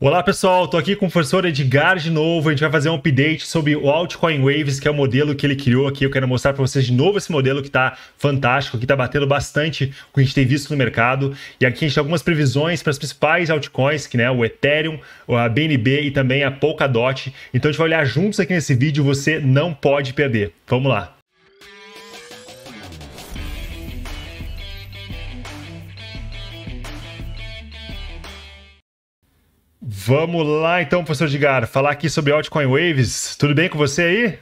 Olá pessoal, estou aqui com o professor Edgar de novo. A gente vai fazer um update sobre o Altcoin Waves, que é o modelo que ele criou aqui. Eu quero mostrar para vocês de novo esse modelo que está fantástico, que está batendo bastante o que a gente tem visto no mercado. E aqui a gente tem algumas previsões para as principais altcoins, que né, o Ethereum, a BNB e também a Polkadot. Então a gente vai olhar juntos aqui nesse vídeo, você não pode perder. Vamos lá. Vamos lá então, professor Edgar, falar aqui sobre altcoin waves. Tudo bem com você aí?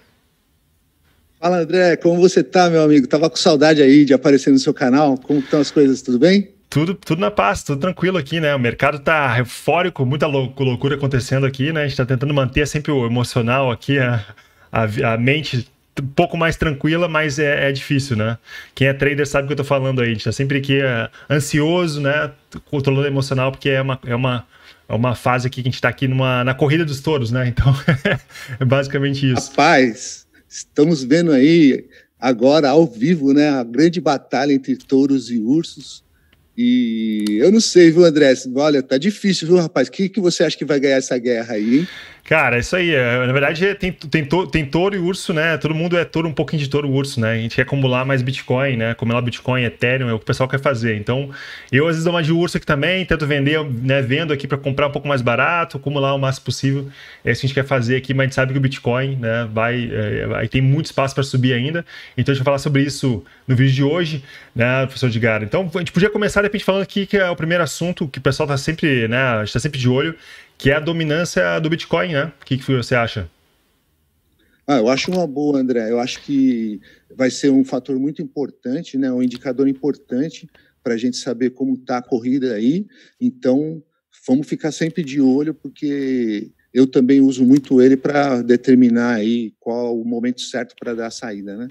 Fala André, como você tá, meu amigo? Tava com saudade aí de aparecer no seu canal. Como estão as coisas? Tudo bem? Tudo, tudo na paz, tudo tranquilo aqui, né? O mercado tá eufórico, muita lou loucura acontecendo aqui, né? A gente tá tentando manter sempre o emocional aqui, a, a, a mente um pouco mais tranquila, mas é, é, difícil, né? Quem é trader sabe o que eu tô falando aí. A gente tá sempre aqui é, ansioso, né? Controlando emocional, porque é uma, é uma é uma fase aqui que a gente está aqui numa, na corrida dos touros, né? Então, é basicamente isso. Rapaz, estamos vendo aí agora ao vivo, né, a grande batalha entre touros e ursos. E eu não sei, viu, André? Assim, olha, tá difícil, viu, rapaz? O que, que você acha que vai ganhar essa guerra aí, Cara, isso aí. É, na verdade, é, tem, tem, tem touro e urso, né? Todo mundo é touro, um pouquinho de touro e urso, né? A gente quer acumular mais Bitcoin, né? Acumular Bitcoin, Ethereum, é o que o pessoal quer fazer. Então, eu às vezes dou uma de urso aqui também, tento vender, né? Vendo aqui para comprar um pouco mais barato, acumular o máximo possível. É isso que a gente quer fazer aqui, mas a gente sabe que o Bitcoin, né? Vai, é, vai é, tem muito espaço para subir ainda. Então, a gente vai falar sobre isso no vídeo de hoje, né, professor Edgar? Então, a gente podia começar de repente falando aqui que é o primeiro assunto que o pessoal está sempre, né? A gente tá sempre de olho, que é a dominância do Bitcoin, né? O que, que você acha? Ah, eu acho uma boa, André. Eu acho que vai ser um fator muito importante, né? Um indicador importante para a gente saber como está a corrida aí. Então, vamos ficar sempre de olho, porque eu também uso muito ele para determinar aí qual o momento certo para dar a saída, né?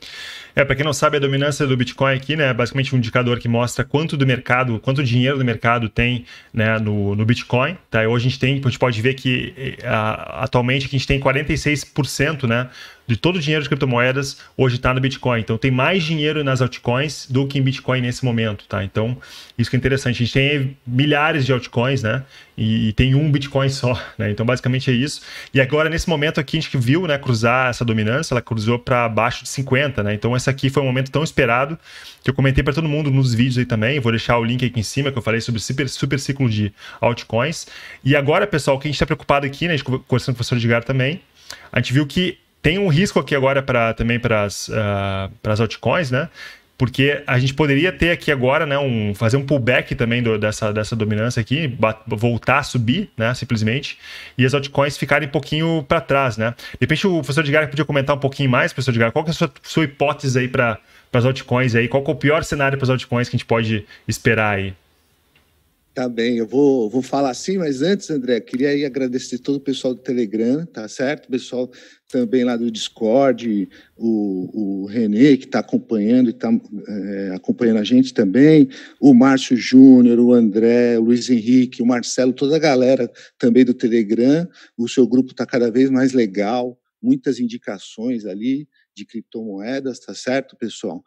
É, para quem não sabe, a dominância do Bitcoin aqui, né, é basicamente um indicador que mostra quanto do mercado, quanto dinheiro do mercado tem, né, no, no Bitcoin, tá? E hoje a gente tem, a gente pode ver que eh, a, atualmente a gente tem 46%, né, de todo o dinheiro de criptomoedas hoje está no Bitcoin. Então tem mais dinheiro nas altcoins do que em Bitcoin nesse momento, tá? Então isso que é interessante. A gente tem milhares de altcoins, né? E, e tem um Bitcoin só, né? Então basicamente é isso. E agora nesse momento aqui a gente viu, né, cruzar essa essa dominância, ela cruzou para abaixo de 50, né? Então esse aqui foi um momento tão esperado que eu comentei para todo mundo nos vídeos aí também. Vou deixar o link aqui em cima que eu falei sobre super, super ciclo de altcoins. E agora, pessoal, quem que a gente está preocupado aqui, né? A gente conversando com o professor Edgar também, a gente viu que tem um risco aqui agora para também para as uh, ah, altcoins, né? porque a gente poderia ter aqui agora, né, um, fazer um pullback também do, dessa, dessa dominância aqui, bat, voltar a subir, né, simplesmente, e as altcoins ficarem um pouquinho para trás, né. De repente o professor de Gara podia comentar um pouquinho mais, professor de Gara, qual que é a sua, sua hipótese aí para as altcoins aí, qual que é o pior cenário para as altcoins que a gente pode esperar aí? Tá bem, eu vou, vou falar assim, mas antes, André, queria aí agradecer todo o pessoal do Telegram, tá certo? Pessoal também lá do Discord, o, o Renê, que está acompanhando e está é, acompanhando a gente também, o Márcio Júnior, o André, o Luiz Henrique, o Marcelo, toda a galera também do Telegram. O seu grupo está cada vez mais legal, muitas indicações ali de criptomoedas, tá certo, pessoal?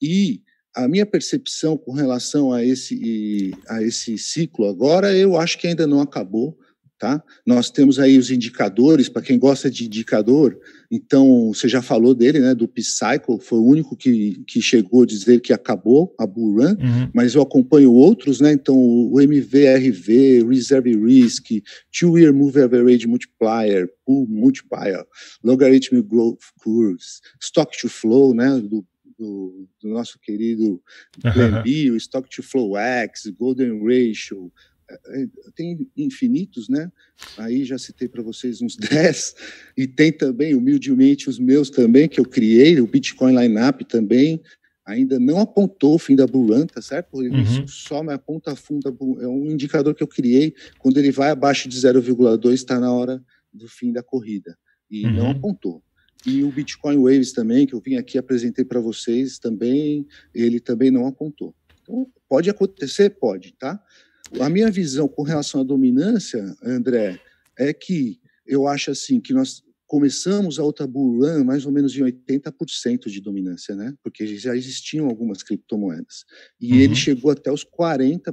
E a minha percepção com relação a esse, a esse ciclo agora, eu acho que ainda não acabou Tá? Nós temos aí os indicadores, para quem gosta de indicador, então você já falou dele, né, do P-Cycle, foi o único que, que chegou a dizer que acabou a Bull Run, uhum. mas eu acompanho outros, né, então o MVRV, Reserve Risk, Two Year Move Average Multiplier, Pool Multiplier, Logarithmic Growth Curves, Stock to Flow, né, do do, do, nosso querido Plan B, o Stock to Flow X, Golden Ratio, é, é, tem infinitos, né? Aí já citei para vocês uns 10, e tem também, humildemente, os meus também, que eu criei, o Bitcoin Lineup também, ainda não apontou o fim da bull run, tá certo? Ele uhum. só me aponta a fundo, é um indicador que eu criei, quando ele vai abaixo de 0,2, está na hora do fim da corrida, e uhum. não apontou. E o Bitcoin Waves também, que eu vim aqui apresentei para vocês também, ele também não apontou. Então, pode acontecer? Pode, tá? A minha visão com relação à dominância, André, é que eu acho assim que nós começamos a Otabu mais ou menos em 80% de dominância, né? Porque já existiam algumas criptomoedas. E uhum. ele chegou até os 40%,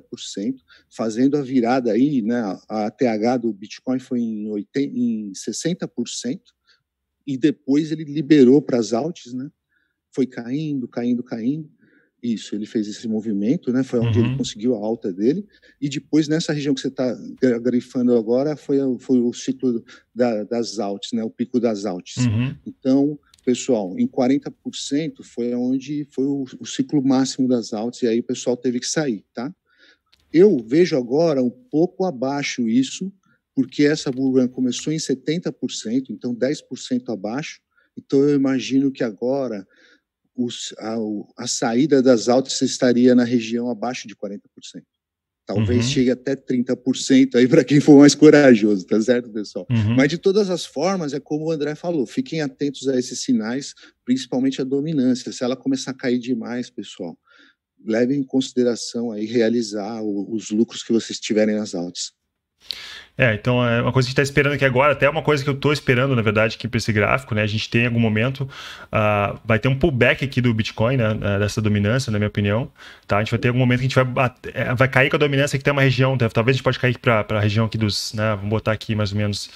fazendo a virada aí, né? A TH do Bitcoin foi em, 80, em 60%, e depois ele liberou para as altes, né? Foi caindo, caindo, caindo. Isso, ele fez esse movimento, né? Foi onde uhum. ele conseguiu a alta dele. E depois, nessa região que você está grifando agora, foi, foi o ciclo da, das altas, né? O pico das altas. Uhum. Então, pessoal, em 40% foi onde foi o, o ciclo máximo das altas, e aí o pessoal teve que sair, tá? Eu vejo agora um pouco abaixo isso, porque essa bull começou em 70%, então 10% abaixo. Então, eu imagino que agora os, a, a, saída das altas estaria na região abaixo de 40%. Talvez uhum. chegue até 30% aí para quem for mais corajoso, tá certo, pessoal? Uhum. Mas de todas as formas, é como o André falou, fiquem atentos a esses sinais, principalmente a dominância. Se ela começar a cair demais, pessoal, levem em consideração aí realizar os lucros que vocês tiverem nas altas. É, então é uma coisa que a gente está esperando aqui agora, até uma coisa que eu estou esperando, na verdade, aqui para esse gráfico, né? A gente tem em algum momento, uh, vai ter um pullback aqui do Bitcoin, né? Uh, dessa dominância, na minha opinião, tá? A gente vai ter algum momento que a gente vai, bater, é, vai cair com a dominância que tem uma região, tá? talvez a gente pode cair para a região aqui dos, né? Vamos botar aqui mais ou menos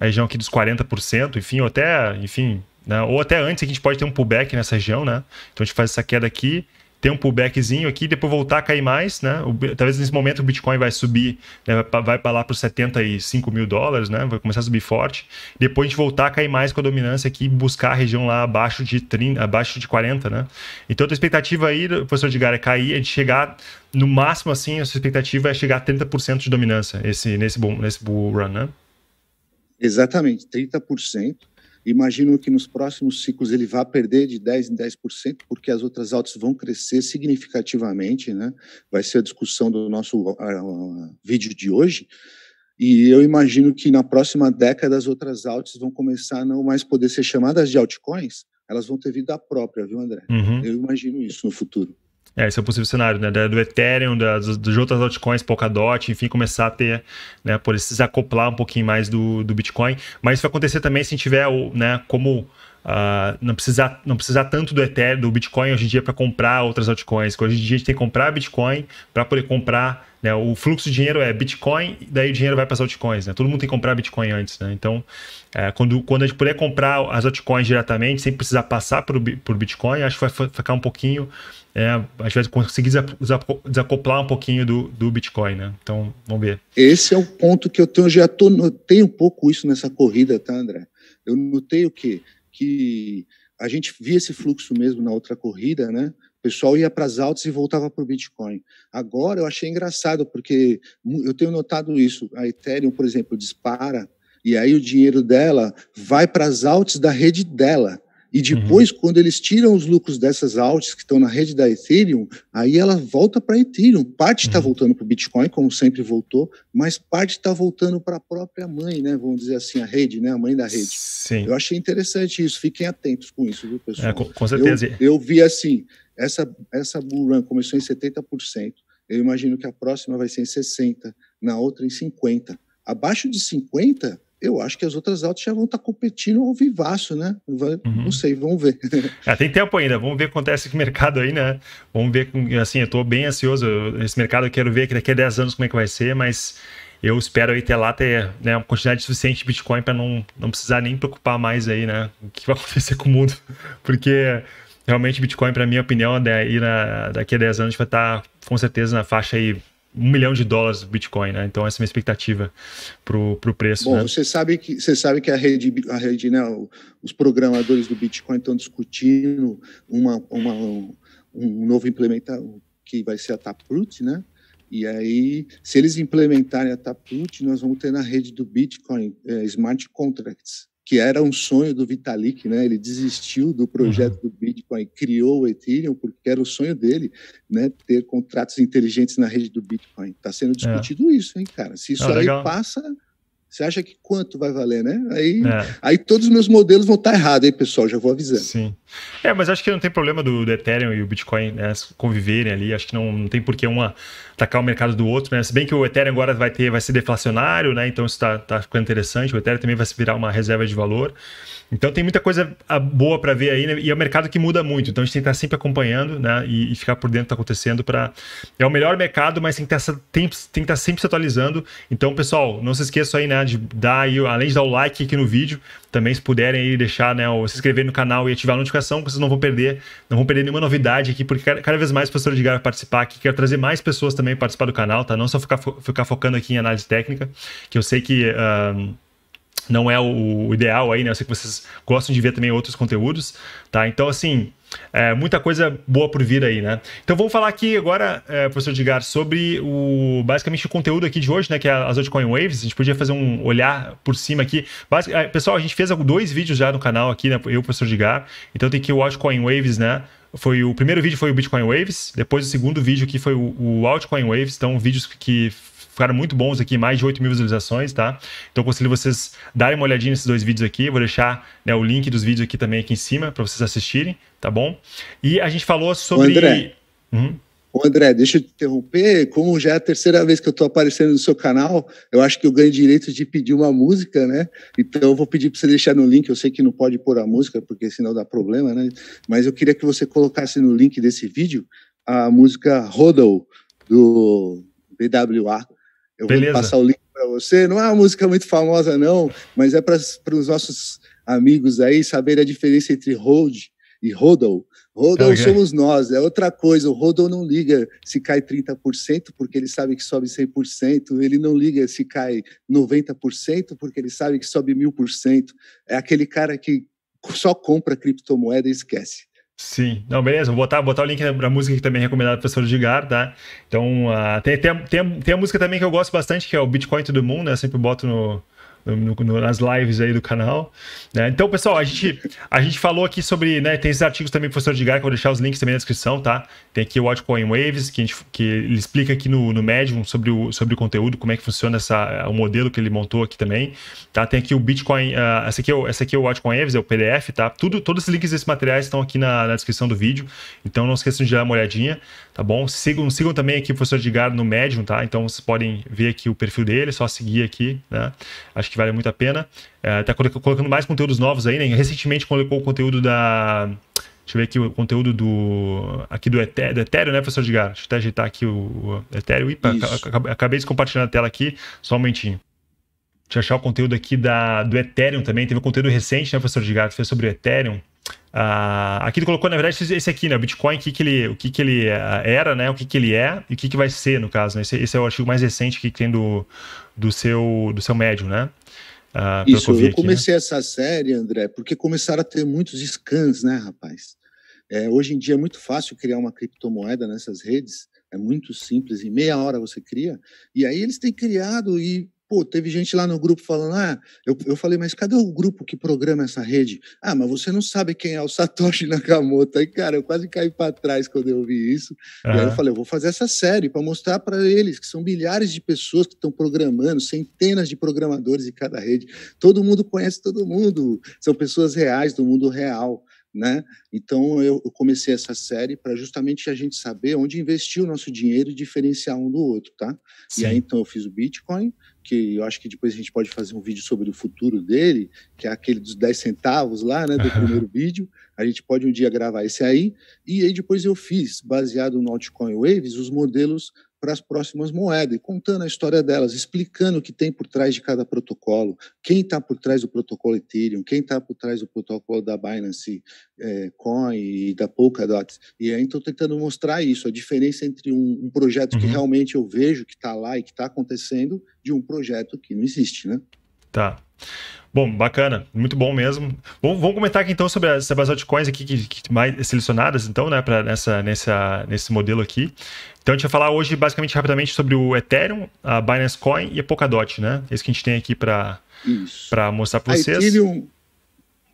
a região aqui dos 40%, enfim, ou até, enfim, né? ou até antes a gente pode ter um pullback nessa região, né? Então a gente faz essa queda aqui, ter um pullbackzinho aqui, depois voltar a cair mais, né? O, talvez nesse momento o Bitcoin vai subir, né? vai para lá para os 75 mil dólares, né? Vai começar a subir forte. Depois a gente voltar a cair mais com a dominância aqui, buscar a região lá abaixo de 30, abaixo de 40, né? Então a expectativa aí, professor Edgar, é cair, é de chegar no máximo assim, a sua expectativa é chegar a 30% de dominância esse, nesse, bull, nesse bull run, né? Exatamente, 30%. Imagino que nos próximos ciclos ele vá perder de 10% em 10%, porque as outras altas vão crescer significativamente, né? Vai ser a discussão do nosso uh, uh, vídeo de hoje. E eu imagino que na próxima década as outras altas vão começar a não mais poder ser chamadas de altcoins, elas vão ter vida própria, viu, André? Uhum. Eu imagino isso no futuro. É, esse é o possível cenário, né? Do Ethereum, das, das outras altcoins, Polkadot, enfim, começar a ter, né? Por esses acoplar um pouquinho mais do, do Bitcoin. Mas isso vai acontecer também se tiver, né? Como uh, não, precisar, não precisar tanto do Ethereum, do Bitcoin hoje em dia para comprar outras altcoins. hoje em dia a gente tem que comprar Bitcoin para poder comprar. Né? O fluxo de dinheiro é Bitcoin, daí o dinheiro vai para as altcoins. Né? Todo mundo tem que comprar Bitcoin antes. Né? Então, é, quando, quando a gente puder comprar as altcoins diretamente, sem precisar passar por, por Bitcoin, acho que vai ficar um pouquinho. É, às vezes conseguir desacoplar um pouquinho do, do Bitcoin, né? Então, vamos ver. Esse é o ponto que eu tenho, já tô, notei um pouco isso nessa corrida, tá, André? Eu notei o que que a gente via esse fluxo mesmo na outra corrida, né? O pessoal ia para as altas e voltava para o Bitcoin. Agora eu achei engraçado, porque eu tenho notado isso. A Ethereum, por exemplo, dispara, e aí o dinheiro dela vai para as altas da rede dela. E uhum. depois, uhum. quando eles tiram os lucros dessas alts que estão na rede da Ethereum, aí ela volta para Ethereum. Parte está uhum. voltando para o Bitcoin, como sempre voltou, mas parte está voltando para a própria mãe, né? Vamos dizer assim, a rede, né? A mãe da rede. Sim. Eu achei interessante isso. Fiquem atentos com isso, viu, pessoal? É, com, com, certeza. Eu, eu, vi assim, essa, essa bull run começou em 70%. Eu imagino que a próxima vai ser em 60%, na outra em 50%. Abaixo de 50%, eu acho que as outras altas já vão estar tá competindo ao vivaço, né? Vai, uhum. Não sei, vamos ver. É, tem tempo ainda, vamos ver o que acontece com o mercado aí, né? Vamos ver, assim, eu estou bem ansioso. Esse mercado eu quero ver que daqui a 10 anos como é que vai ser, mas eu espero aí ter lá ter né, uma quantidade suficiente de Bitcoin para não, não precisar nem preocupar mais aí, né? O que vai acontecer com o mundo, porque realmente Bitcoin, para minha opinião, né, daqui a 10 anos vai estar tá, com certeza na faixa aí um milhão de dólares do Bitcoin, né? Então essa é a minha expectativa para o preço. Bom, né? você sabe que você sabe que a rede, a rede, né? Os programadores do Bitcoin estão discutindo uma, uma um novo implementar que vai ser a Taproot, né? E aí, se eles implementarem a Taproot, nós vamos ter na rede do Bitcoin é, smart contracts que era um sonho do Vitalik, né? Ele desistiu do projeto uhum. do Bitcoin, criou o Ethereum porque era o sonho dele, né? Ter contratos inteligentes na rede do Bitcoin. Está sendo é. discutido é. isso, hein, cara? Se isso ah, aí legal. passa, você acha que quanto vai valer, né? Aí, é. aí todos os meus modelos vão estar tá errados, aí pessoal, já vou avisando. Sim. É, mas acho que não tem problema do, do Ethereum e o Bitcoin né, conviverem ali. Acho que não, não tem por que um atacar o mercado do outro, né? Se bem que o Ethereum agora vai ter, vai ser deflacionário, né? Então isso tá, tá ficando interessante. O Ethereum também vai se virar uma reserva de valor. Então tem muita coisa ah, boa para ver aí, né? E é um mercado que muda muito. Então a gente tem que estar sempre acompanhando, né? E, e ficar por dentro do que tá acontecendo para é o melhor mercado, mas tem que estar tem, tem que estar sempre se atualizando. Então, pessoal, não se esqueça aí, né, de dar aí, além de dar o like aqui no vídeo, também se puderem aí deixar, né, ou se inscrever no canal e ativar a notificação, vocês não vão perder, não vão perder nenhuma novidade aqui, porque cada vez mais o professor Edgar vai participar aqui, quero trazer mais pessoas também para participar do canal, tá? Não só ficar, fo ficar focando aqui em análise técnica, que eu sei que uh, não é o, o, ideal aí, né? Eu sei que vocês gostam de ver também outros conteúdos, tá? Então, assim, é, muita coisa boa por vir aí, né? Então vamos falar aqui agora, é, professor Edgar, sobre o basicamente o conteúdo aqui de hoje, né? Que é as altcoin waves. A gente podia fazer um olhar por cima aqui. Basic, é, pessoal, a gente fez dois vídeos já no canal aqui, né? Eu, professor Edgar. Então tem que o altcoin waves, né? Foi o primeiro vídeo foi o Bitcoin Waves, depois o segundo vídeo que foi o, o Altcoin Waves, então vídeos que ficaram muito bons aqui, mais de 8 mil visualizações, tá? Então eu aconselho vocês darem uma olhadinha nesses dois vídeos aqui. Eu vou deixar né, o link dos vídeos aqui também aqui em cima para vocês assistirem, tá bom? E a gente falou sobre. O André. Uhum. Ô André, deixa eu te interromper. Como já é a terceira vez que eu estou aparecendo no seu canal, eu acho que eu ganho direito de pedir uma música, né? Então eu vou pedir para você deixar no link. Eu sei que não pode pôr a música, porque senão dá problema, né? Mas eu queria que você colocasse no link desse vídeo a música Rodel, do BWA, eu Beleza. vou passar o link para você. Não é uma música muito famosa, não, mas é para os nossos amigos aí saberem a diferença entre hold e hodl. Rodol okay. somos nós, é outra coisa. O Rodol não liga se cai 30%, porque ele sabe que sobe 100%. Ele não liga se cai 90%, porque ele sabe que sobe 1000%. É aquele cara que só compra criptomoeda e esquece. Sim, não, beleza, vou botar, botar o link da música que também é recomendada do professor Edgar, tá? Então, uh, tem, tem, tem, a, tem, a música também que eu gosto bastante, que é o Bitcoin Todo Mundo. né? Eu sempre boto no, no, no, nas lives aí do canal. Né? Então, pessoal, a gente, a gente falou aqui sobre, né? Tem esses artigos também do professor Edgar, que eu vou deixar os links também na descrição, tá? Tem aqui o Altcoin Waves, que, a gente, que ele explica aqui no, no Medium sobre o, sobre o conteúdo, como é que funciona essa, o modelo que ele montou aqui também. Tá? Tem aqui o Bitcoin, uh, essa, aqui é o, essa aqui é o Altcoin Waves, é o PDF, tá? Tudo, todos os links desses materiais estão aqui na, na descrição do vídeo. Então não esqueçam de dar uma olhadinha tá bom? Sigam, sigam também aqui o professor Edgar no Medium, tá? Então vocês podem ver aqui o perfil dele, é só seguir aqui, né? Acho que vale muito a pena. É, tá colocando mais conteúdos novos aí, né? Recentemente colocou o conteúdo da... Deixa eu ver aqui o conteúdo do aqui do, Ether, do Ethereum, né, professor Edgar? Deixa eu até ajeitar aqui o, o Ethereum. Ipa, acabei de compartilhar na tela aqui, só um momentinho. Deixa eu achar o conteúdo aqui da, do Ethereum também. Teve um conteúdo recente, né, professor Edgar? Que foi sobre o Ethereum. Uh, aqui ele colocou, na verdade, esse aqui, né? O Bitcoin, que que ele, o que, que ele eh, era, né? O que, que ele é e o que, que vai ser, no caso. Né? Esse, esse é o artigo mais recente que tem do, do, seu, do seu médium, né? Uh, Isso, eu, eu aqui, né? comecei né? essa série, André, porque começaram a ter muitos scans, né, rapaz? É, hoje em dia é muito fácil criar uma criptomoeda nessas redes, é muito simples, em meia hora você cria, e aí eles têm criado e Pô, teve gente lá no grupo falando, ah, eu, eu falei, mas cadê o grupo que programa essa rede? Ah, mas você não sabe quem é o Satoshi Nakamoto. Aí, cara, eu quase caí para trás quando eu vi isso. Uhum. E aí eu falei, eu vou fazer essa série para mostrar para eles que são milhares de pessoas que estão programando, centenas de programadores em cada rede. Todo mundo conhece todo mundo. São pessoas reais do mundo real. Né? Então eu, eu, comecei essa série para justamente a gente saber onde investir o nosso dinheiro e diferenciar um do outro, tá? E aí então eu fiz o Bitcoin, que eu acho que depois a gente pode fazer um vídeo sobre o futuro dele, que é aquele dos 10 centavos lá, né, do primeiro vídeo. A gente pode um dia gravar esse aí. E aí depois eu fiz, baseado no altcoin waves, os modelos para as próximas moedas, contando a história delas, explicando o que tem por trás de cada protocolo, quem está por trás do protocolo Ethereum, quem está por trás do protocolo da Binance é, Coin e da Polkadot. E aí estou tentando mostrar isso, a diferença entre um, um projeto uhum. que realmente eu vejo que está lá e que está acontecendo, de um projeto projeto que não existe, né? Tá. Bom, bacana, muito bom mesmo. Bom, vamos comentar aqui então sobre as, sobre as altcoins aqui que, que mais selecionadas, então, né, para nessa, nessa, nesse modelo aqui. Então a gente vai falar hoje basicamente rapidamente sobre o Ethereum, a Binance Coin e a Polkadot, né? Esse que a gente tem aqui para mostrar para vocês. A Ethereum,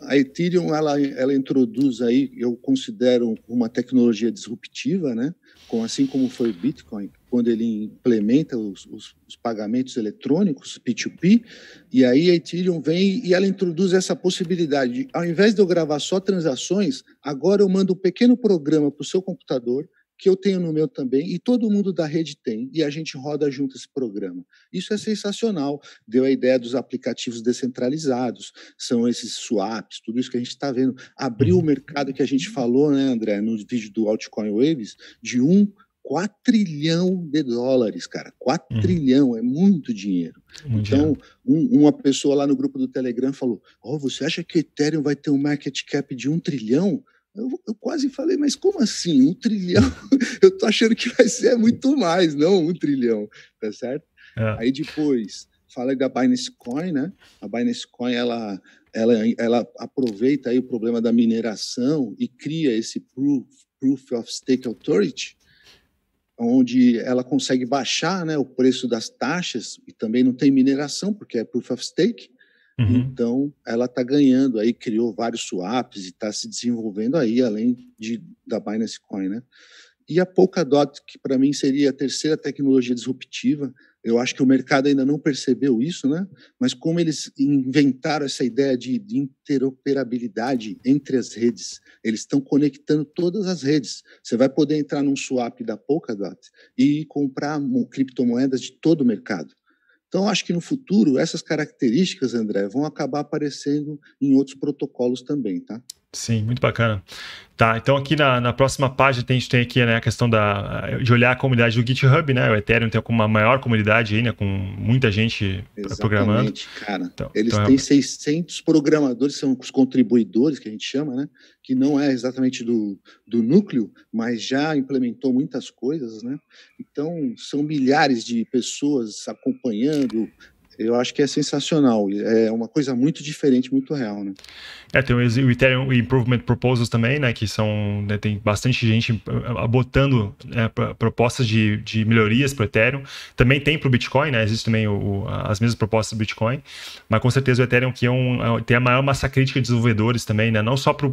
a Ethereum ela, ela introduz aí, eu considero uma tecnologia disruptiva, né? Com, assim como foi o Bitcoin, quando ele implementa os, os, os, pagamentos eletrônicos, P2P, e aí a Ethereum vem e ela introduz essa possibilidade. ao invés de eu gravar só transações, agora eu mando um pequeno programa para o seu computador que eu tenho no meu também, e todo mundo da rede tem, e a gente roda junto esse programa. Isso é sensacional. Deu a ideia dos aplicativos descentralizados, são esses swaps, tudo isso que a gente está vendo. Abriu o mercado que a gente falou, né, André, no vídeo do Altcoin Waves, de um 4 trilhão de dólares, cara. 4 trilhão é muito dinheiro. Muito então, um, uma pessoa lá no grupo do Telegram falou: oh, você acha que Ethereum vai ter um market cap de 1 trilhão? Eu, eu, quase falei, mas como assim? Um trilhão? Eu tô achando que vai ser muito mais, não um trilhão, tá certo? É. Aí depois, fala da Binance Coin, né? A Binance Coin, ela, ela, ela aproveita aí o problema da mineração e cria esse Proof, proof of Stake Authority, onde ela consegue baixar né, o preço das taxas e também não tem mineração, porque é Proof of Stake, Uhum. Então, ela está ganhando aí, criou vários swaps e está se desenvolvendo aí, além de, da Binance Coin, né? E a Polkadot, que para mim seria a terceira tecnologia disruptiva, eu acho que o mercado ainda não percebeu isso, né? Mas como eles inventaram essa ideia de, de interoperabilidade entre as redes, eles estão conectando todas as redes. Você vai poder entrar num swap da Polkadot e comprar criptomoedas de todo o mercado. Então, acho que no futuro, essas características, André, vão acabar aparecendo em outros protocolos também, tá? Sim, muito bacana. Tá, então aqui na, na próxima página a gente tem aqui né, a questão da, de olhar a comunidade do GitHub, né? O Ethereum tem uma maior comunidade aí, né? Com muita gente Exatamente, programando. cara. Então, Eles então é têm é... 600 programadores, são os contribuidores, que a gente chama, né? Que não é exatamente do, do núcleo, mas já implementou muitas coisas, né? Então, são milhares de pessoas acompanhando, eu acho que é sensacional. É uma coisa muito diferente, muito real, né? É, tem o Ethereum Improvement Proposals também, né? Que são. Né, tem bastante gente eh, eh, botando né, propostas de, de melhorias para o Ethereum. Também tem para o Bitcoin, né? Existem também o, as mesmas propostas do Bitcoin. Mas com certeza o Ethereum que é um, é tem a maior massa crítica de desenvolvedores também, né? Não só para o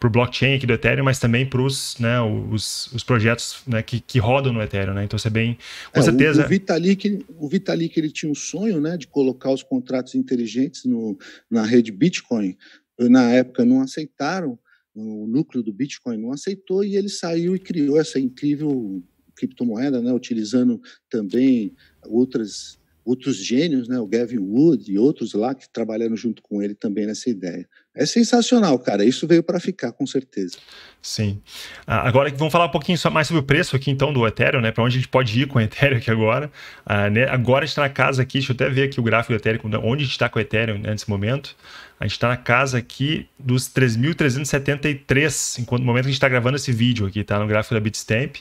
para o blockchain aqui do Ethereum, mas também para né, os, os projetos né, que, que rodam no Ethereum, né? Então, isso é bem... Com é, certeza... O, o Vitalik, o Vitalik, ele ele tinha um sonho né, de colocar os contratos inteligentes no, na rede Bitcoin. Na época não aceitaram, o núcleo do Bitcoin não aceitou e ele saiu e criou essa incrível criptomoeda, né, utilizando também outras outros gênios, né, o Gavin Wood e outros lá que trabalharam junto com ele também nessa ideia. É sensacional, cara. Isso veio para ficar, com certeza. Sim. Ah, agora vamos falar um pouquinho mais sobre o preço aqui, então, do Ethereum, né? Para onde a gente pode ir com o Ethereum aqui agora. Ah, né? Agora a gente está na casa aqui, deixa eu até ver aqui o gráfico do Ethereum, onde a gente está com o Ethereum né, nesse momento. A gente está na casa aqui dos 3.373, enquanto no momento que a gente está gravando esse vídeo aqui, tá? No gráfico da Bitstamp.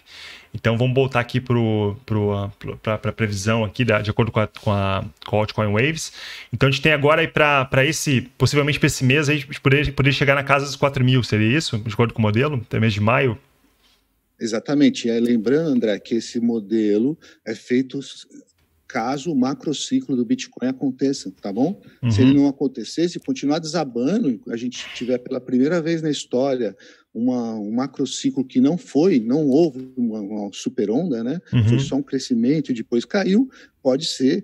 Então vamos voltar aqui para a previsão aqui, da, de acordo com a, com a, com a altcoin Waves. Então a gente tem agora aí para esse, possivelmente para esse mês, a gente poderia, poderia chegar na casa dos 4 mil, seria isso? De acordo com o modelo, até mês de maio? Exatamente. É, lembrando, André, que esse modelo é feito caso o macro ciclo do Bitcoin aconteça, tá bom? Uhum. Se ele uhum. não acontecesse, continuar desabando, a gente tiver pela primeira vez na história uma, um macrociclo que não foi, não houve uma, uma super onda, né? Uhum. Foi só um crescimento e depois caiu. Pode ser,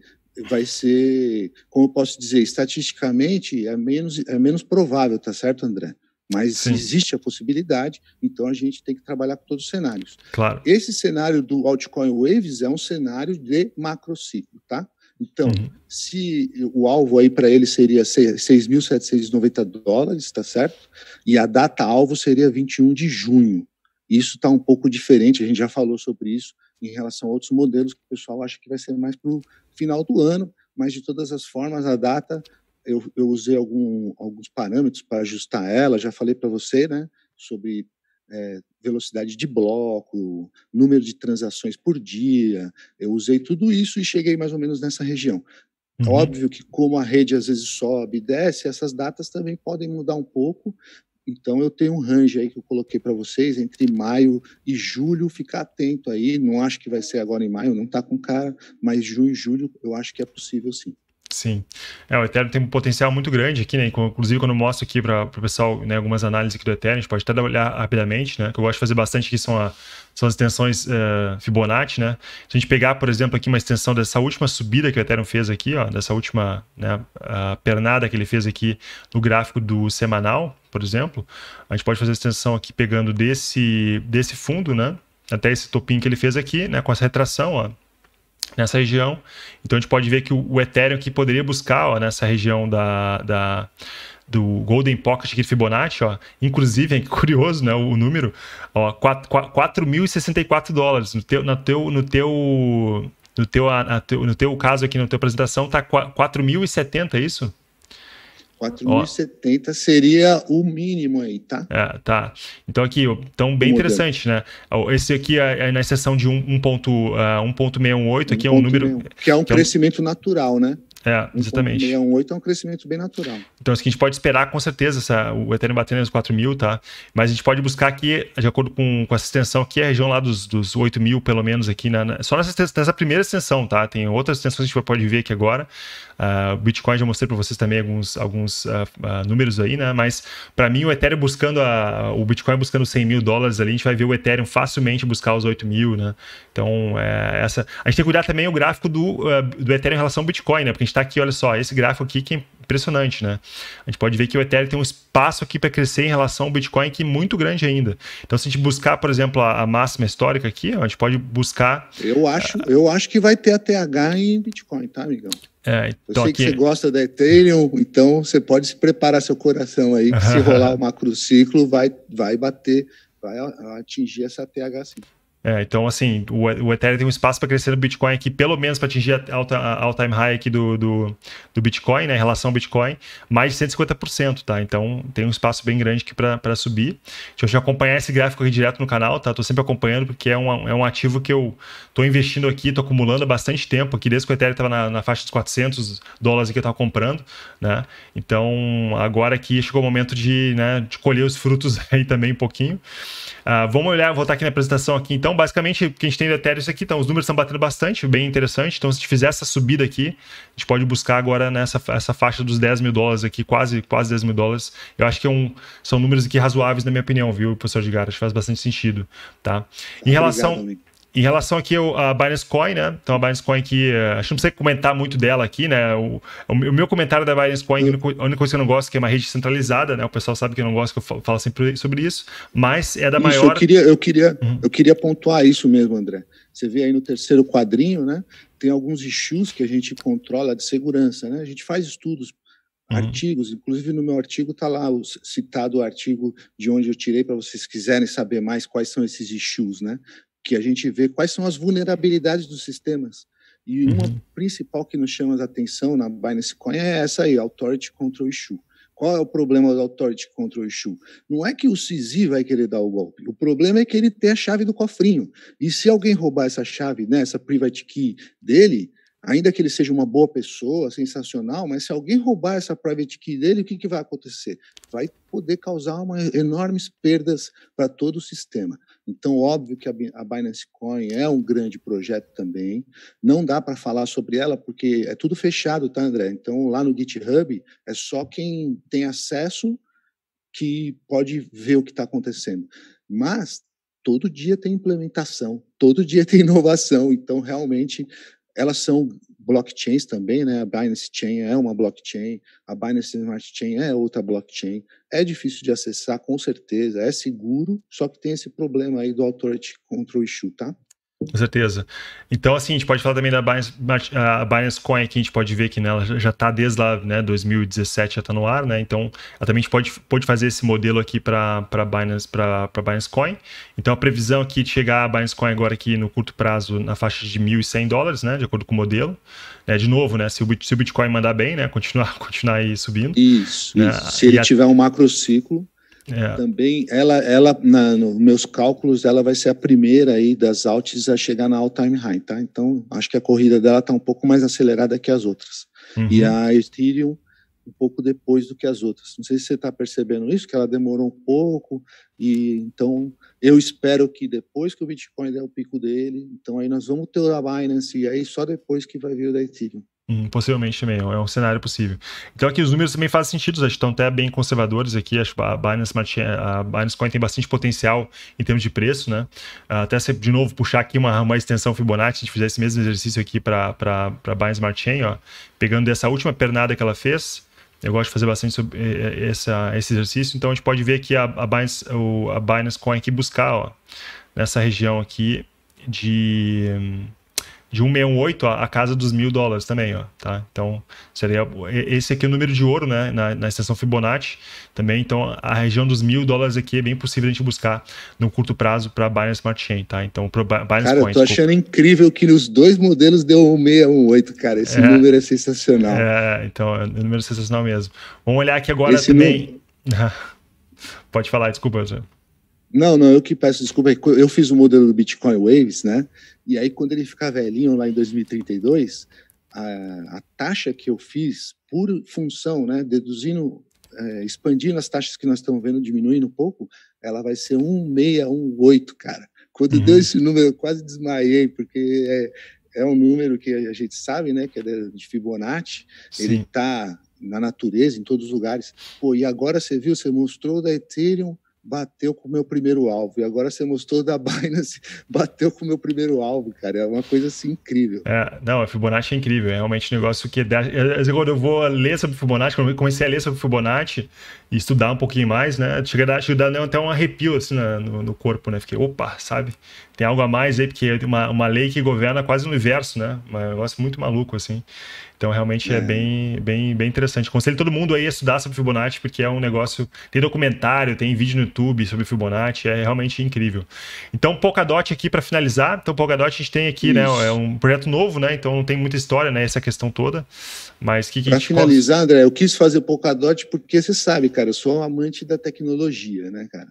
vai ser, como eu posso dizer, estatisticamente é menos, é menos provável, tá certo, André? Mas Sim. existe a possibilidade, então a gente tem que trabalhar com todos os cenários. Claro. Esse cenário do altcoin waves é um cenário de macrociclo, tá? Então, uhum. se o alvo aí para ele seria 6.790 dólares, está certo? E a data alvo seria 21 de junho. Isso está um pouco diferente, a gente já falou sobre isso em relação a outros modelos que o pessoal acha que vai ser mais para o final do ano, mas de todas as formas, a data, eu, eu usei algum, alguns parâmetros para ajustar ela, já falei para você, né? Sobre é, velocidade de bloco, número de transações por dia. Eu usei tudo isso e cheguei mais ou menos nessa região. Uhum. Óbvio que como a rede às vezes sobe e desce, essas datas também podem mudar um pouco. Então eu tenho um range aí que eu coloquei para vocês entre maio e julho, ficar atento aí. Não acho que vai ser agora em maio, não está com cara, mas junho e julho eu acho que é possível sim. Sim. É, o Ethereum tem um potencial muito grande aqui, né? Inclusive, quando eu mostro aqui para o pessoal né, algumas análises aqui do Ethereum, a gente pode até olhar rapidamente, né? Que eu gosto de fazer bastante aqui são, a, são as extensões uh, Fibonacci, né? Se a gente pegar, por exemplo, aqui uma extensão dessa última subida que o Ethereum fez aqui, ó, dessa última né, pernada que ele fez aqui no gráfico do semanal, por exemplo, a gente pode fazer a extensão aqui pegando desse, desse fundo, né? Até esse topinho que ele fez aqui, né? Com essa retração, ó nessa região. Então a gente pode ver que o, o Ethereum que poderia buscar ó, nessa região da, da do Golden Pocket aqui de Fibonacci, ó, inclusive, é curioso né, o, o número, 4.064 dólares. No teu, no teu, no teu, no teu, no teu caso aqui, na tua apresentação, tá 4.070, é isso? 4.070 seria o mínimo aí, tá? É, tá. Então aqui, então bem o interessante, modelo. né? Esse aqui é, é na exceção de 1.618, uh, é, aqui é um número... Que é um que crescimento é um... natural, né? É, exatamente. 1,68 é um crescimento bem natural. Então, isso assim, que a gente pode esperar com certeza, essa, o Ethereum batendo nos 4 mil, tá? Mas a gente pode buscar aqui, de acordo com, com essa extensão aqui, a região lá dos, dos 8 mil, pelo menos, aqui na, na só nessa, nessa, primeira extensão, tá? Tem outras extensões que a gente pode ver aqui agora. Ah, o uh, Bitcoin já mostrei para vocês também alguns, alguns uh, uh, números aí, né? Mas para mim, o Ethereum buscando, a, o Bitcoin buscando 100 mil dólares ali, a gente vai ver o Ethereum facilmente buscar os 8 mil, né? Então, é, essa. A gente tem que cuidar também o gráfico do, do Ethereum em relação ao Bitcoin, né? Porque a gente está aqui, olha só, esse gráfico aqui que é impressionante, né? A gente pode ver que o Ethereum tem um espaço aqui para crescer em relação ao Bitcoin que é muito grande ainda. Então, se a gente buscar, por exemplo, a, a máxima histórica aqui, a gente pode buscar. Eu acho, uh, eu acho que vai ter a TH em Bitcoin, tá, amigão? É, então eu sei aqui... que você gosta da Ethereum, então você pode se preparar seu coração aí, que se rolar o macrociclo, vai, vai bater, vai atingir essa TH sim. É, então, assim, o, o, Ethereum tem um espaço para crescer no Bitcoin aqui, pelo menos para atingir a all-time high aqui do, do, do, Bitcoin, né, em relação ao Bitcoin, mais de 150%, tá? Então, tem um espaço bem grande aqui para subir. Deixa eu já acompanhar esse gráfico aqui direto no canal, tá? Estou sempre acompanhando, porque é um, é um ativo que eu estou investindo aqui, estou acumulando há bastante tempo aqui, desde que o Ethereum estava na, na, faixa dos 400 dólares que eu estava comprando, né? Então, agora aqui chegou o momento de, né, de colher os frutos aí também um pouquinho. Uh, vamos olhar, vou aqui na apresentação aqui, então, basicamente, o que a gente tem do Ethereum é isso aqui, então, os números estão batendo bastante, bem interessante. Então, se a gente fizer essa subida aqui, a gente pode buscar agora nessa essa faixa dos 10 mil dólares aqui, quase, quase 10 mil dólares. Eu acho que é um, são números aqui razoáveis, na minha opinião, viu, professor Edgar? Acho que faz bastante sentido, tá? Em Obrigado, relação... Amigo. Em relação aqui a Binance Coin, né? Então a Binance Coin aqui, eh, acho que não precisa comentar muito dela aqui, né? O, o meu comentário da Binance Coin, a única coisa que eu não gosto é que é uma rede centralizada, né? O pessoal sabe que eu não gosto, que eu falo sempre sobre isso, mas é da isso, maior. Eu queria, eu, queria, uhum. eu queria pontuar isso mesmo, André. Você vê aí no terceiro quadrinho, né? Tem alguns issues que a gente controla de segurança, né? A gente faz estudos Uhum. artigos, inclusive no meu artigo está lá o, citado o artigo de onde eu tirei para vocês quiserem saber mais quais são esses issues, né? que a gente vê quais são as vulnerabilidades dos sistemas. E uma uhum. principal que nos chama a atenção na Binance Coin é essa aí, Authority Control Issue. Qual é o problema do Authority Control Issue? Não é que o CZ vai querer dar o golpe. O problema é que ele tem a chave do cofrinho. E se alguém roubar essa chave, né, essa private key dele, ainda que ele seja uma boa pessoa, sensacional, mas se alguém roubar essa private key dele, o que, que vai acontecer? Vai poder causar uma, enormes perdas para todo o sistema. Então, óbvio que a Binance Coin é um grande projeto também. Não dá para falar sobre ela porque é tudo fechado, tá, André? Então, lá no GitHub é só quem tem acesso que pode ver o que está acontecendo. Mas todo dia tem implementação, todo dia tem inovação. Então, realmente, elas são blockchains também, né? A Binance Chain é uma blockchain, a Binance Smart Chain é outra blockchain. É difícil de acessar, com certeza, é seguro, só que tem esse problema aí do Authority Control Issue, tá? Com certeza. Então, assim, a gente pode falar também da Binance, a Binance Coin aqui, a gente pode ver que né, já está desde lá, né, 2017 já está no ar, né? Então, ela também a gente pode, pode fazer esse modelo aqui para Binance, pra, pra Binance Coin. Então, a previsão aqui de chegar a Binance Coin agora aqui no curto prazo na faixa de 1.100 dólares, né? De acordo com o modelo. É, de novo, né? Se o, se o Bitcoin mandar bem, né? Continuar, continuar aí subindo. Isso, né? isso. Se ele a... tiver um macro ciclo. É. Também, ela, ela na, nos meus cálculos, ela vai ser a primeira aí das altas a chegar na all-time high, tá? Então, acho que a corrida dela está um pouco mais acelerada que as outras. Uhum. E a Ethereum um pouco depois do que as outras. Não sei se você está percebendo isso, que ela demorou um pouco, e então eu espero que depois que o Bitcoin der o pico dele, então aí nós vamos ter o da Binance, e aí só depois que vai vir o da Ethereum. Hum, possivelmente também, é um cenário possível. Então aqui os números também fazem sentido, acho que estão até bem conservadores aqui, acho que a Binance, a Binance Coin tem bastante potencial em termos de preço, né? Até se, de novo, puxar aqui uma, uma extensão Fibonacci, a gente fizer esse mesmo exercício aqui para a Binance Smart Chain, ó, pegando dessa última pernada que ela fez, eu gosto de fazer bastante essa, esse exercício, então a gente pode ver aqui a, a, Binance, o, a Binance Coin aqui buscar, ó, nessa região aqui de... Hum, de 168 a, a casa dos mil dólares também, ó, tá? Então, seria esse aqui é o número de ouro, né, na, na extensão Fibonacci também. Então, a região dos mil dólares aqui é bem possível a gente buscar no curto prazo para Binance Smart Chain, tá? Então, para Binance Cara, Coin, eu tô achando desculpa. incrível que nos dois modelos deu 168, cara. Esse é, número é sensacional. É, então, é, é um número sensacional mesmo. Vamos olhar aqui agora esse também. Pode falar, desculpa, Zé. Não, não, eu que peço desculpa. É eu fiz o modelo do Bitcoin Waves, né? E aí, quando ele ficar velhinho lá em 2032, a, a taxa que eu fiz por função, né? Deduzindo, é, expandindo as taxas que nós estamos vendo diminuindo um pouco, ela vai ser 1618, cara. Quando uhum. deu esse número, eu quase desmaiei, porque é, é um número que a gente sabe, né? Que é de Fibonacci. Sim. Ele está na natureza, em todos os lugares. Pô, e agora você viu, você mostrou da Ethereum bateu com o meu primeiro alvo. E agora você mostrou da Binance, bateu com o meu primeiro alvo, cara. É uma coisa assim incrível. É, não, a Fibonacci é incrível. É realmente um negócio que. Dá... Quando eu vou ler sobre Fibonacci, quando eu comecei a ler sobre Fibonacci e estudar um pouquinho mais, né? Chega a dar, chega a dar até um arrepio assim, no, no corpo, né? Fiquei, opa, sabe? tem algo a mais aí, porque é uma, uma lei que governa quase o universo, né? Um negócio muito maluco, assim. Então, realmente é, é bem, bem, bem interessante. Aconselho todo mundo aí a estudar sobre Fibonacci, porque é um negócio. Tem documentário, tem vídeo no YouTube sobre Fibonacci, é realmente incrível. Então, Polkadot aqui para finalizar. Então, Polkadot a gente tem aqui, né, Isso. né? É um projeto novo, né? Então, não tem muita história, né? Essa questão toda. Mas que, que Para finalizar, pode... André, eu quis fazer Polkadot porque você sabe, cara, eu sou um amante da tecnologia, né, cara?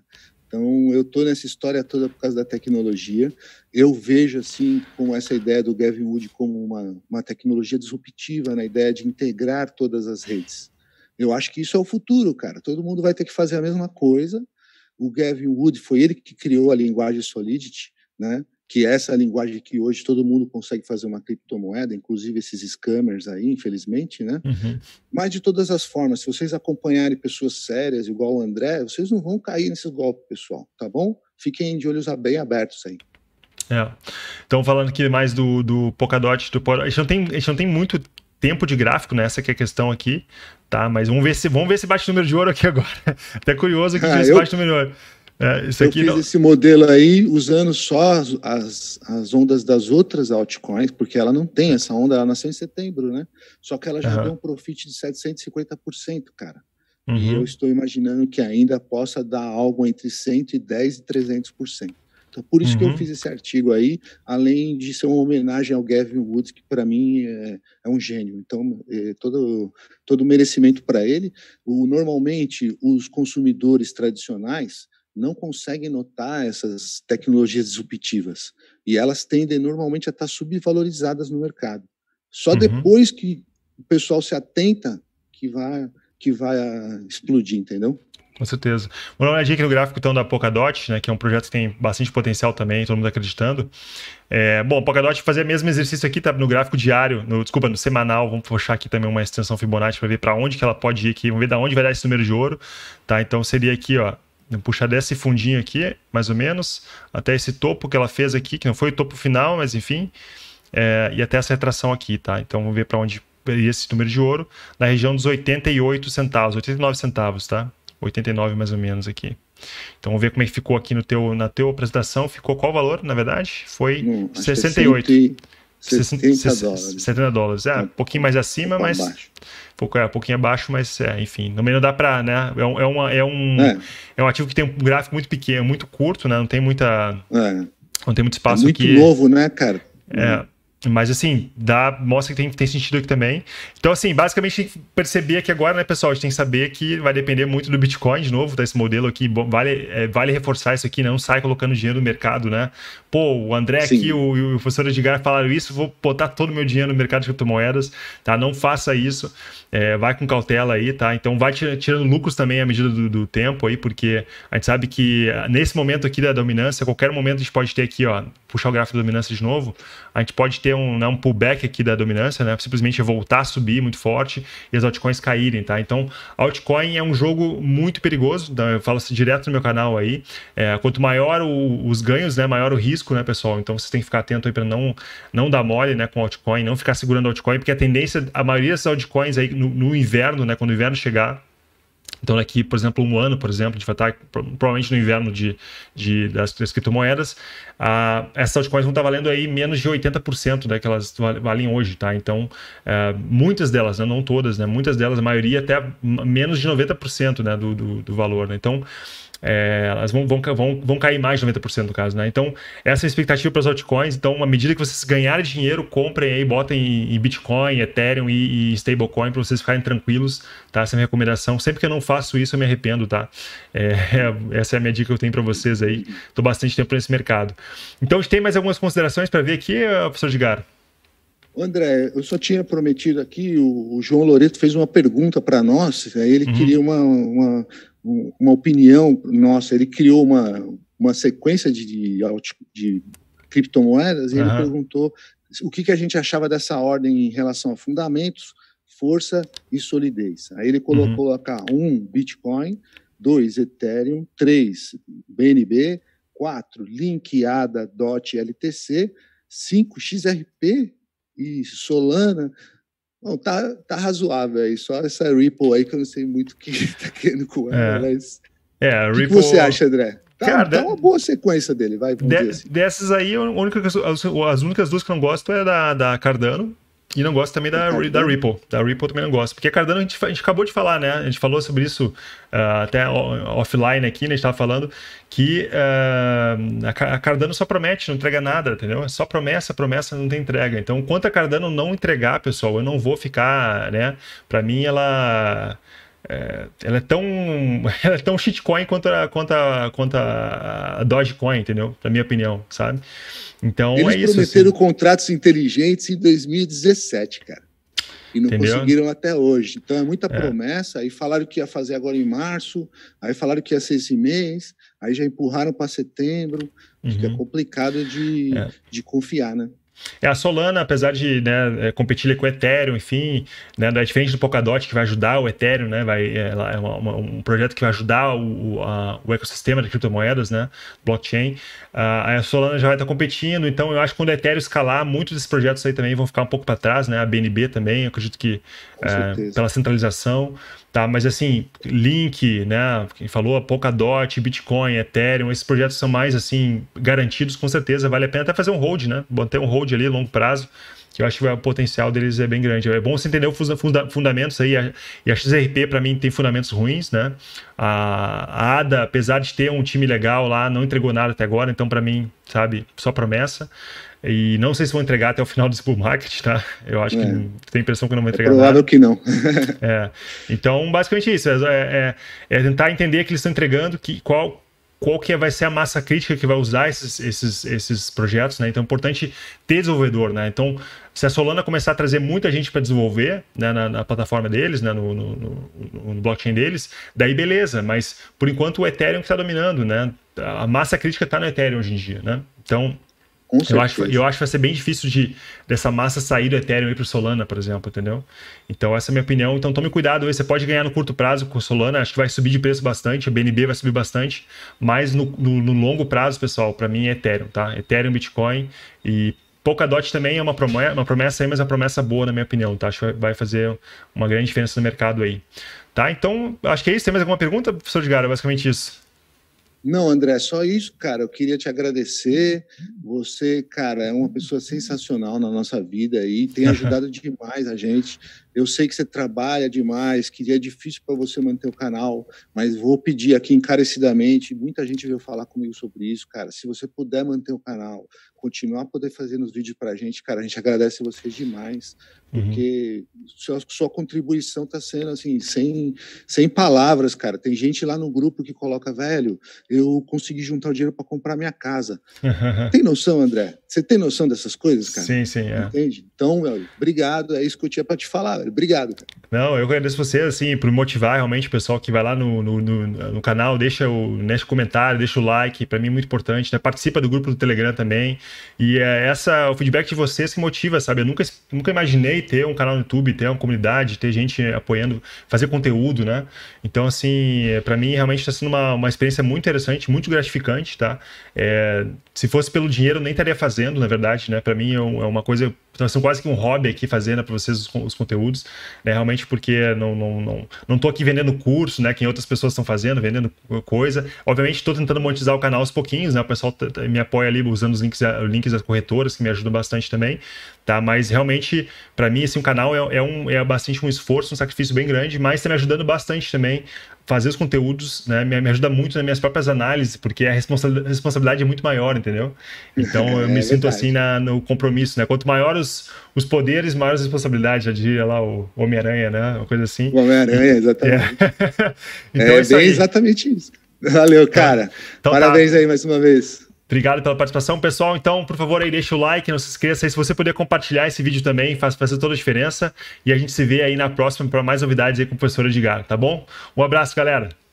Então, eu estou nessa história toda por causa da tecnologia. Eu vejo, assim, com essa ideia do Gavin Wood como uma, uma tecnologia disruptiva, na ideia de integrar todas as redes. Eu acho que isso é o futuro, cara. Todo mundo vai ter que fazer a mesma coisa. O Gavin Wood foi ele que criou a linguagem Solidity, né? que é essa linguagem que hoje todo mundo consegue fazer uma criptomoeda, inclusive esses scammers aí, infelizmente, né? Uhum. Mas de todas as formas, se vocês acompanharem pessoas sérias, igual o André, vocês não vão cair nesses golpes, pessoal, tá bom? Fiquem de olhos bem abertos aí. É. Então, falando aqui mais do, do Polkadot, do Polkadot, a gente não tem, a gente não tem muito tempo de gráfico, né? Essa que é a questão aqui, tá? Mas vamos ver se, vamos ver se bate número de ouro aqui agora. Até curioso que ah, se eu... bate número de ouro. É, isso eu aqui fiz não... esse modelo aí usando só as, as, as, ondas das outras altcoins, porque ela não tem essa onda, ela nasceu em setembro, né? Só que ela já uhum. deu um profit de 750%, cara. Uhum. E eu estou imaginando que ainda possa dar algo entre 110 e 300%. Então, por isso uhum. que eu uhum. fiz esse artigo aí, além de ser uma homenagem ao Gavin Woods, que para mim é, é, um gênio. Então, é todo, todo merecimento para ele. O, normalmente, os consumidores tradicionais, não conseguem notar essas tecnologias disruptivas e elas tendem normalmente a estar subvalorizadas no mercado. Só uhum. depois que o pessoal se atenta que vai que vai ah, explodir, entendeu? Com certeza. Vou dar uma olhadinha aqui no gráfico então da Polkadot, né, que é um projeto que tem bastante potencial também, todo mundo acreditando. É, bom, Polkadot fazer o mesmo exercício aqui, tá no gráfico diário, no, desculpa, no semanal, vamos puxar aqui também uma extensão Fibonacci para ver para onde que ela pode ir aqui, vamos ver da onde vai dar esse número de ouro, tá? Então seria aqui, ó, puxar desse fundinho aqui, mais ou menos, até esse topo que ela fez aqui, que não foi o topo final, mas enfim, é, e até essa retração aqui, tá? Então vamos ver para onde esse número de ouro, na região dos 88 centavos, 89 centavos, tá? 89 mais ou menos aqui. Então vamos ver como é que ficou aqui no teu, na tua apresentação. Ficou qual o valor, na verdade? Foi hum, 68. 60, 60 dólares. 70 dólares. É, um tá. pouquinho mais acima, um pouco mas. Abaixo. É, um pouquinho abaixo, mas é, enfim. No meio não dá pra. Né, é, um, é, uma, é, um, é. é. um ativo que tem um gráfico muito pequeno, muito curto, né? Não tem muita. É. Não tem muito é espaço é muito aqui. novo, né, cara? É. Mas assim, dá, mostra que tem, tem sentido aqui também. Então, assim, basicamente tem que perceber aqui agora, né, pessoal? A gente tem que saber que vai depender muito do Bitcoin de novo, desse tá? modelo aqui. Bom, vale, é, vale reforçar isso aqui, né? não sai colocando dinheiro no mercado, né? Pô, o André Sim. aqui o, o professor Edgar falaram isso, vou botar todo o meu dinheiro no mercado de criptomoedas, tá? Não faça isso. É, vai com cautela aí, tá? Então vai tirando lucros também à medida do, do, tempo aí, porque a gente sabe que ah, nesse momento aqui da dominância, qualquer momento a gente pode ter aqui, ó, puxar o gráfico da dominância de novo, a gente pode ter ter um, né, um pullback aqui da dominância, né? Simplesmente voltar a subir muito forte e as altcoins caírem, tá? Então, altcoin é um jogo muito perigoso, tá? eu falo isso assim direto no meu canal aí. É, quanto maior o, os ganhos, né, maior o risco, né, pessoal? Então, vocês têm que ficar atento aí para não, não dar mole, né, com altcoin, não ficar segurando altcoin, porque a tendência, a maioria das altcoins aí no, no inverno, né, quando o inverno chegar, então, daqui, por exemplo, um ano, por exemplo, a gente vai estar provavelmente no inverno de, de das, das, criptomoedas. essas altcoins vão estar valendo aí menos de 80% né, que elas valem hoje, tá? Então, é, muitas delas, né, não todas, né? Muitas delas, a maioria até menos de 90% né, do, do, do valor. Né? Então, é, elas vão, vão, vão, vão cair mais de 90% no caso, né? Então, essa é a expectativa para as altcoins. Então, à medida que vocês ganharem dinheiro, comprem aí, botem em Bitcoin, Ethereum e, e stablecoin para vocês ficarem tranquilos, tá? Essa é a minha recomendação. Sempre que eu não faço isso, eu me arrependo, tá? É, essa é a minha dica que eu tenho para vocês aí. Estou bastante tempo nesse mercado. Então, a gente tem mais algumas considerações para ver aqui, professor Edgar? André, eu só tinha prometido aqui, o, o João Loreto fez uma pergunta para nós, ele uhum. queria uma, uma, uma opinião nossa, ele criou uma, uma sequência de, de, de criptomoedas e uhum. ele perguntou o que, que a gente achava dessa ordem em relação a fundamentos, força e solidez. Aí ele uhum. colocou uhum. cá um Bitcoin, dois Ethereum, três BNB, quatro linkada DOT, LTC, cinco XRP e Solana, não, tá, tá razoável aí. Só essa Ripple aí que eu não sei muito o que tá querendo com ela, é. mas. É, a Ripple. O que você acha, André? Tá, Cara, tá uma boa sequência dele, vai. De, assim. Dessas aí, a única, as, as, únicas duas que eu não gosto é da, da Cardano, e não gosto também da, da Ripple. Da Ripple também não gosto. Porque Cardano, a gente, a gente acabou de falar, né? A gente falou sobre isso uh, até offline aqui, né? A gente estava falando que uh, a Cardano só promete, não entrega nada, entendeu? É só promessa, promessa não tem entrega. Então, quanto a Cardano não entregar, pessoal, eu não vou ficar, né? Para mim, ela é, ela é tão ela é tão shitcoin quanto a, quanto a, quanto a Dogecoin, entendeu? Na minha opinião, sabe? Então Eles é isso. Eles prometeram assim. contratos inteligentes em 2017, cara. E não entendeu? conseguiram até hoje. Então é muita é. promessa. Aí falaram que ia fazer agora em março, aí falaram que ia ser esse mês, aí já empurraram para setembro. É uhum. Fica complicado de, é. de confiar, né? É, a Solana, apesar de né, é, competir com o Ethereum, enfim, né, é diferente do Polkadot, que vai ajudar o Ethereum, né, vai, é, é uma, uma, um projeto que vai ajudar o, a, o ecossistema de criptomoedas, né, blockchain, a, ah, a Solana já vai estar competindo, então eu acho que quando o Ethereum escalar, muitos desses projetos aí também vão ficar um pouco para trás, né, a BNB também, acredito que é, pela centralização, Tá, mas assim, Link, né? Quem falou, Polkadot, Bitcoin, Ethereum, esses projetos são mais assim garantidos com certeza. Vale a pena até fazer um hold, né? Manter um hold ali longo prazo que eu acho que o potencial deles é bem grande. É bom você entender os funda fundamentos aí, e a XRP para mim tem fundamentos ruins, né? A, ADA, apesar de ter um time legal lá, não entregou nada até agora, então para mim, sabe, só promessa. E não sei se vão entregar até o final do bull market, tá? Eu acho é. que tem a impressão que não vão é entregar. É provável nada. que não. é. Então, basicamente isso. É, é, é tentar entender que eles estão entregando, que, qual, qual que vai ser a massa crítica que vai usar esses, esses, esses projetos, né? Então é importante ter desenvolvedor, né? Então, se a Solana começar a trazer muita gente para desenvolver né, na, na, plataforma deles, né, no, no, no, no, blockchain deles, daí beleza, mas por enquanto o Ethereum que está dominando, né? A massa crítica está no Ethereum hoje em dia, né? Então, com certeza. Eu acho, eu acho que vai ser bem difícil de dessa massa sair do Ethereum e ir para Solana, por exemplo, entendeu? Então, essa é a minha opinião. Então, tome cuidado. Você pode ganhar no curto prazo com Solana. Acho que vai subir de preço bastante. O BNB vai subir bastante. Mas no, no, no longo prazo, pessoal, para mim é Ethereum, tá? Ethereum, Bitcoin e Polkadot também é uma promessa, uma promessa aí, mas é uma promessa boa, na minha opinião, tá? Acho que vai fazer uma grande diferença no mercado aí. Tá? Então, acho que é isso. Tem mais alguma pergunta, professor de Gara? É basicamente isso. Não, André, só isso, cara. Eu queria te agradecer. Uhum. Você, cara, é uma pessoa sensacional na nossa vida e tem ajudado demais a gente. Eu sei que você trabalha demais, que é difícil para você manter o canal, mas vou pedir aqui encarecidamente, muita gente veio falar comigo sobre isso, cara. Se você puder manter o canal, continuar a poder fazer os vídeos para a gente, cara, a gente agradece vocês demais, uhum. porque uhum. sua, sua, contribuição está sendo assim, sem, sem palavras, cara. Tem gente lá no grupo que coloca, velho, eu consegui juntar o dinheiro para comprar minha casa. tem noção, André? Você tem noção dessas coisas, cara? Sim, sim, é. Entende? Então, obrigado, é isso que eu tinha para te falar velho. Obrigado, cara. Não, eu agradeço você, assim, por motivar realmente o pessoal que vai lá no, no, no, no canal, deixa o né, deixa o comentário, deixa o like, para mim é muito importante, né? Participa do grupo do Telegram também. E é essa, o feedback de vocês que motiva, sabe? Eu nunca, nunca imaginei ter um canal no YouTube, ter uma comunidade, ter gente apoiando, fazer conteúdo, né? Então, assim, é, para mim realmente está sendo uma, uma experiência muito interessante, muito gratificante, tá? É, se fosse pelo dinheiro, eu nem estaria fazendo, na verdade, né? Para mim é, é uma coisa, são quase que um hobby aqui fazendo né, para vocês os, os conteúdos né? Realmente porque não, não, não, não tô aqui vendendo curso, né? Que outras pessoas estão fazendo, vendendo coisa. Obviamente estou tentando monetizar o canal aos pouquinhos, né? O pessoal me apoia ali usando os links, eh, links das corretoras, que me ajudam bastante também, tá? Mas realmente, para mim, assim, o canal é, é, um, é bastante um esforço, um sacrifício bem grande, mas está me ajudando bastante também fazer os conteúdos né, me, me, ajuda muito nas minhas próprias análises, porque a responsa responsabilidade é muito maior, entendeu? Então eu é, me é sinto verdade. assim na, no compromisso, né? Quanto maior os, os poderes, maior a responsabilidade, já diria lá o Homem-Aranha, né? Uma coisa assim. Homem-Aranha, exatamente. É, então, é, é bem exatamente isso. Valeu, tá. cara. Então, tá. Parabéns tá. aí mais uma vez. Obrigado pela participação, pessoal. Então, por favor, aí deixa o like, não se esqueça. E se você puder compartilhar esse vídeo também, faz fazer toda a diferença. E a gente se vê aí na próxima para mais novidades aí com o professor Edgar, tá bom? Um abraço, galera.